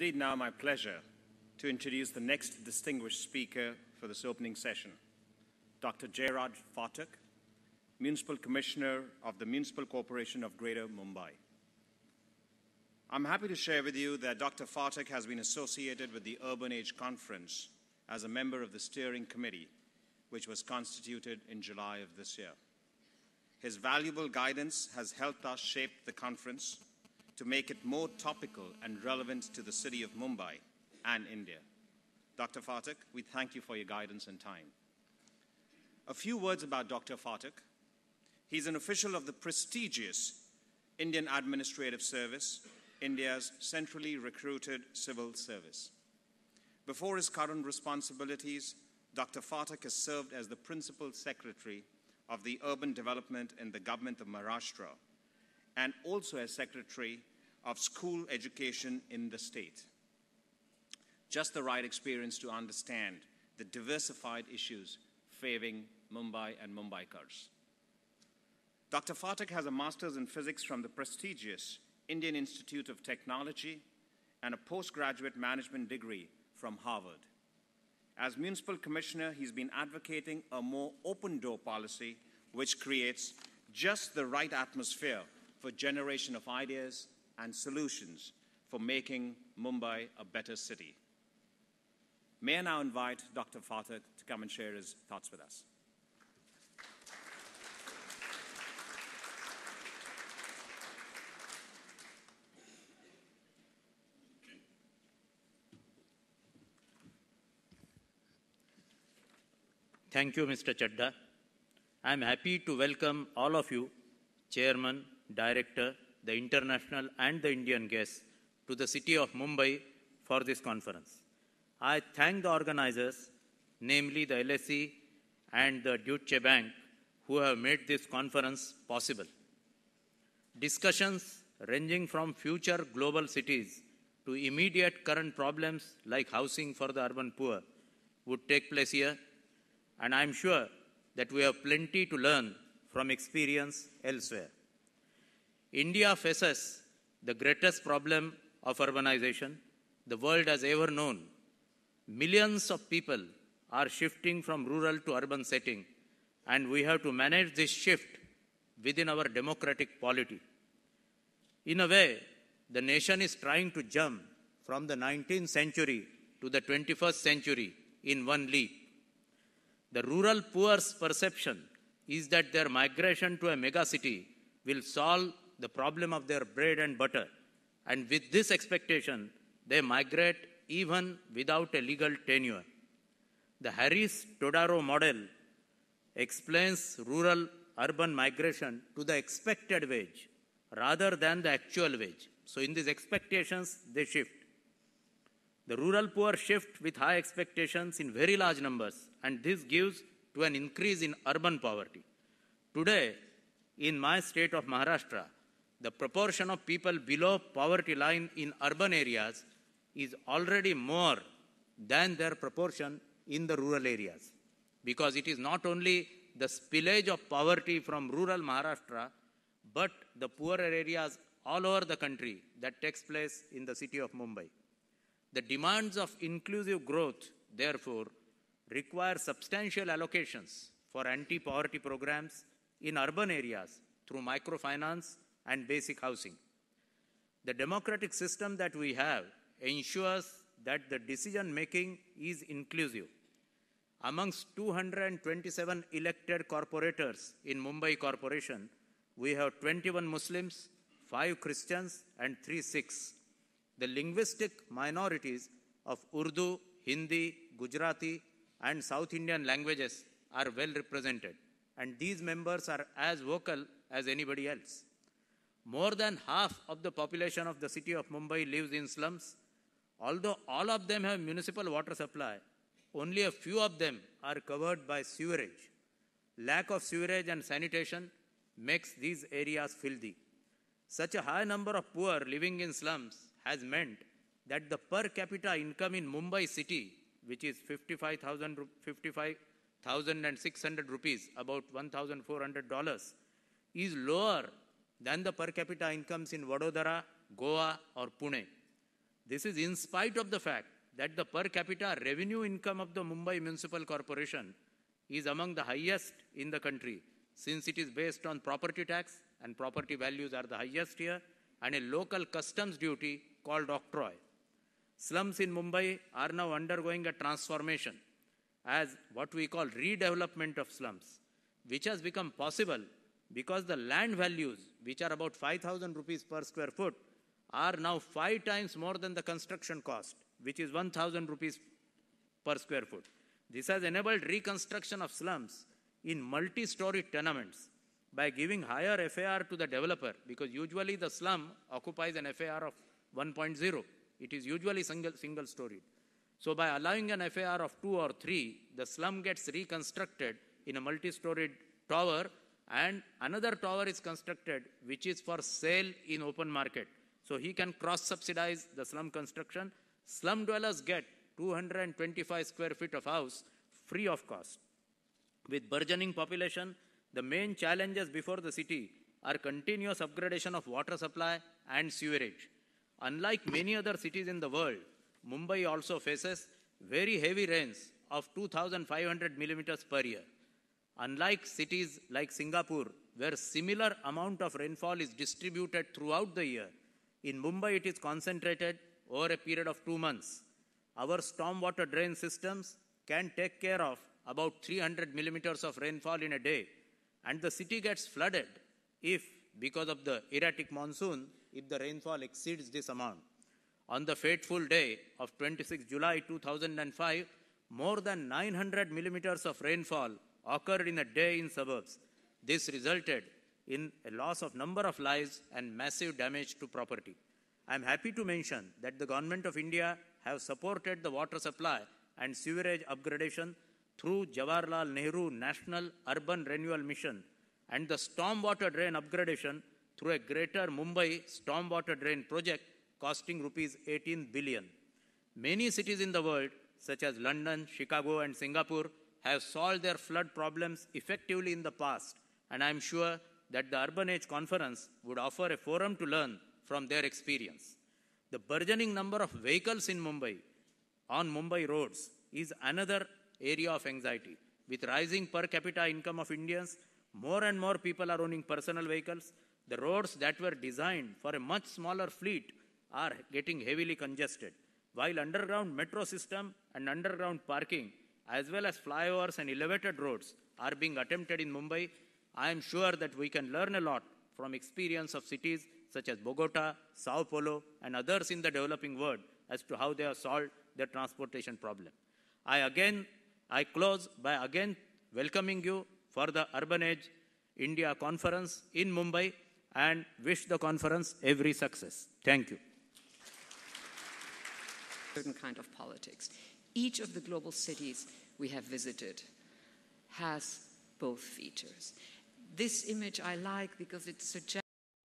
indeed now my pleasure to introduce the next distinguished speaker for this opening session, Dr. Jairaj Fatak, Municipal Commissioner of the Municipal Corporation of Greater Mumbai. I'm happy to share with you that Dr. Fatak has been associated with the Urban Age Conference as a member of the steering committee, which was constituted in July of this year. His valuable guidance has helped us shape the conference to make it more topical and relevant to the city of Mumbai and India. Dr. Fartak, we thank you for your guidance and time. A few words about Dr. Fartak. He's an official of the prestigious Indian Administrative Service, India's centrally recruited civil service. Before his current responsibilities, Dr. Fartak has served as the Principal Secretary of the Urban Development in the Government of Maharashtra and also as Secretary of school education in the state. Just the right experience to understand the diversified issues facing Mumbai and Mumbaikars. Dr. Fatak has a master's in physics from the prestigious Indian Institute of Technology and a postgraduate management degree from Harvard. As municipal commissioner, he's been advocating a more open door policy which creates just the right atmosphere for generation of ideas and solutions for making Mumbai a better city. May I now invite Dr. Fatah to come and share his thoughts with us. Thank you, Mr. Chadda. I am happy to welcome all of you, Chairman, Director, the international and the Indian guests to the city of Mumbai for this conference. I thank the organizers, namely the LSE and the Deutsche Bank, who have made this conference possible. Discussions ranging from future global cities to immediate current problems like housing for the urban poor would take place here, and I am sure that we have plenty to learn from experience elsewhere. India faces the greatest problem of urbanization the world has ever known. Millions of people are shifting from rural to urban setting, and we have to manage this shift within our democratic polity. In a way, the nation is trying to jump from the 19th century to the 21st century in one leap. The rural poor's perception is that their migration to a megacity will solve the problem of their bread and butter. And with this expectation, they migrate even without a legal tenure. The Harris Todaro model explains rural urban migration to the expected wage rather than the actual wage. So, in these expectations, they shift. The rural poor shift with high expectations in very large numbers, and this gives to an increase in urban poverty. Today, in my state of Maharashtra, the proportion of people below poverty line in urban areas is already more than their proportion in the rural areas because it is not only the spillage of poverty from rural Maharashtra but the poorer areas all over the country that takes place in the city of Mumbai. The demands of inclusive growth, therefore, require substantial allocations for anti poverty programs in urban areas through microfinance and basic housing. The democratic system that we have ensures that the decision making is inclusive. Amongst 227 elected corporators in Mumbai Corporation, we have 21 Muslims, 5 Christians, and 3 Sikhs. The linguistic minorities of Urdu, Hindi, Gujarati, and South Indian languages are well represented, and these members are as vocal as anybody else. More than half of the population of the city of Mumbai lives in slums. Although all of them have municipal water supply, only a few of them are covered by sewerage. Lack of sewerage and sanitation makes these areas filthy. Such a high number of poor living in slums has meant that the per capita income in Mumbai city, which is 55,000 55, thousand and six hundred rupees, about one thousand four hundred dollars, is lower than the per capita incomes in Vadodara, Goa, or Pune. This is in spite of the fact that the per capita revenue income of the Mumbai Municipal Corporation is among the highest in the country since it is based on property tax and property values are the highest here and a local customs duty called octroi. Slums in Mumbai are now undergoing a transformation as what we call redevelopment of slums, which has become possible because the land values, which are about 5,000 rupees per square foot, are now five times more than the construction cost, which is 1,000 rupees per square foot. This has enabled reconstruction of slums in multi story tenements by giving higher FAR to the developer because usually the slum occupies an FAR of 1.0. It is usually single, single storied. So, by allowing an FAR of 2 or 3, the slum gets reconstructed in a multi storied tower and another tower is constructed which is for sale in open market. So he can cross subsidize the slum construction. Slum dwellers get 225 square feet of house free of cost. With burgeoning population, the main challenges before the city are continuous upgradation of water supply and sewerage. Unlike many other cities in the world, Mumbai also faces very heavy rains of 2500 millimeters per year. Unlike cities like Singapore, where similar amount of rainfall is distributed throughout the year, in Mumbai it is concentrated over a period of two months. Our stormwater drain systems can take care of about 300 millimeters of rainfall in a day, and the city gets flooded if, because of the erratic monsoon, if the rainfall exceeds this amount. On the fateful day of 26 July 2005, more than 900 millimeters of rainfall occurred in a day in suburbs. This resulted in a loss of number of lives and massive damage to property. I am happy to mention that the Government of India have supported the water supply and sewerage upgradation through Jawaharlal Nehru National Urban Renewal Mission and the stormwater drain upgradation through a greater Mumbai stormwater drain project costing rupees 18 billion. Many cities in the world, such as London, Chicago, and Singapore, have solved their flood problems effectively in the past, and I am sure that the Urban Age Conference would offer a forum to learn from their experience. The burgeoning number of vehicles in Mumbai on Mumbai roads is another area of anxiety. With rising per capita income of Indians, more and more people are owning personal vehicles. The roads that were designed for a much smaller fleet are getting heavily congested, while underground metro system and underground parking as well as flyovers and elevated roads are being attempted in Mumbai, I am sure that we can learn a lot from experience of cities such as Bogota, Sao Paulo, and others in the developing world as to how they have solved their transportation problem. I again, I close by again welcoming you for the Urban Edge India conference in Mumbai and wish the conference every success. Thank you. Certain kind of politics each of the global cities we have visited has both features. This image I like because it suggests